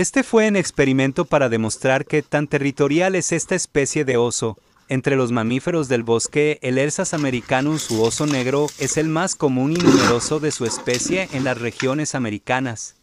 Este fue un experimento para demostrar que tan territorial es esta especie de oso. Entre los mamíferos del bosque, el Ersas americanus su oso negro es el más común y numeroso de su especie en las regiones americanas.